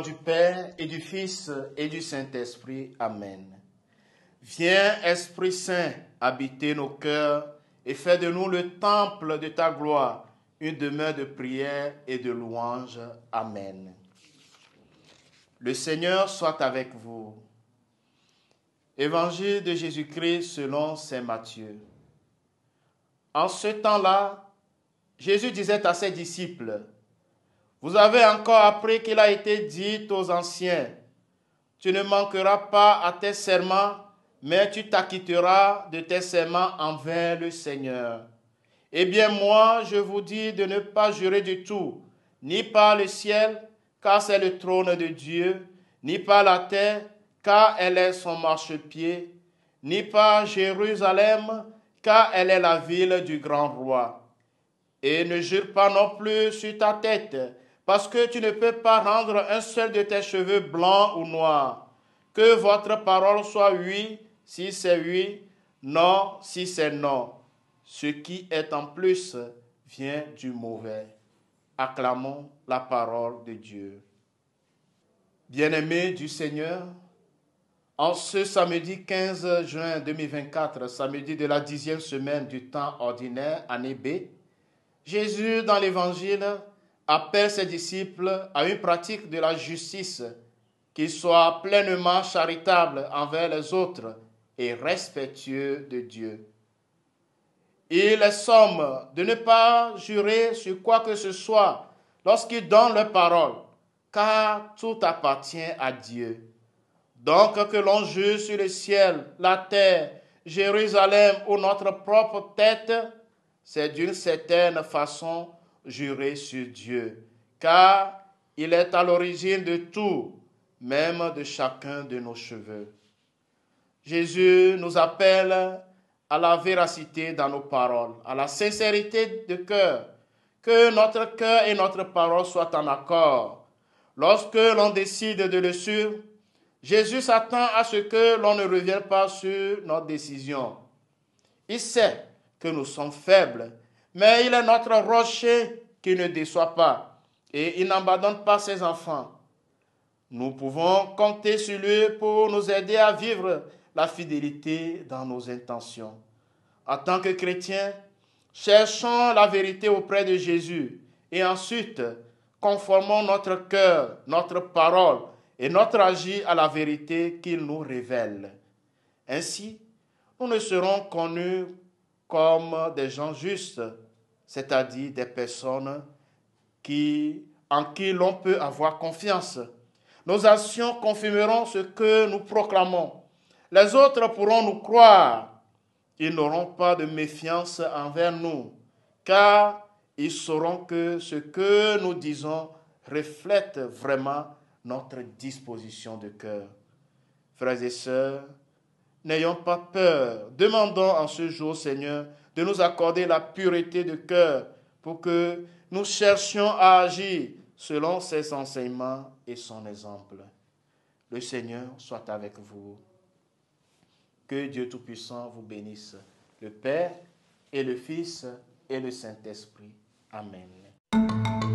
du Père et du Fils et du Saint-Esprit. Amen. Viens, Esprit Saint, habiter nos cœurs et fais de nous le temple de ta gloire, une demeure de prière et de louange. Amen. Le Seigneur soit avec vous. Évangile de Jésus-Christ selon Saint Matthieu. En ce temps-là, Jésus disait à ses disciples, vous avez encore appris qu'il a été dit aux anciens, tu ne manqueras pas à tes serments, mais tu t'acquitteras de tes serments envers le Seigneur. Eh bien moi, je vous dis de ne pas jurer du tout, ni par le ciel, car c'est le trône de Dieu, ni par la terre, car elle est son marchepied, ni par Jérusalem, car elle est la ville du grand roi. Et ne jure pas non plus sur ta tête, parce que tu ne peux pas rendre un seul de tes cheveux blanc ou noir. Que votre parole soit oui si c'est oui, non si c'est non. Ce qui est en plus vient du mauvais. Acclamons la parole de Dieu. Bien-aimés du Seigneur, en ce samedi 15 juin 2024, samedi de la dixième semaine du temps ordinaire, année B, Jésus dans l'Évangile appelle ses disciples à une pratique de la justice qui soit pleinement charitable envers les autres et respectueux de Dieu. Il les somme de ne pas jurer sur quoi que ce soit lorsqu'ils donnent leur parole, car tout appartient à Dieu. Donc que l'on jure sur le ciel, la terre, Jérusalem ou notre propre tête, c'est d'une certaine façon jurer sur Dieu, car il est à l'origine de tout, même de chacun de nos cheveux. Jésus nous appelle à la véracité dans nos paroles, à la sincérité de cœur, que notre cœur et notre parole soient en accord. Lorsque l'on décide de le suivre, Jésus s'attend à ce que l'on ne revienne pas sur notre décision. Il sait que nous sommes faibles mais il est notre rocher qui ne déçoit pas et il n'abandonne pas ses enfants. Nous pouvons compter sur lui pour nous aider à vivre la fidélité dans nos intentions. En tant que chrétiens, cherchons la vérité auprès de Jésus et ensuite conformons notre cœur, notre parole et notre agir à la vérité qu'il nous révèle. Ainsi, nous ne serons connus comme des gens justes, c'est-à-dire des personnes qui, en qui l'on peut avoir confiance. Nos actions confirmeront ce que nous proclamons. Les autres pourront nous croire. Ils n'auront pas de méfiance envers nous, car ils sauront que ce que nous disons reflète vraiment notre disposition de cœur. Frères et sœurs, n'ayons pas peur. Demandons en ce jour, Seigneur, de nous accorder la pureté de cœur pour que nous cherchions à agir selon ses enseignements et son exemple. Le Seigneur soit avec vous. Que Dieu Tout-Puissant vous bénisse, le Père et le Fils et le Saint-Esprit. Amen.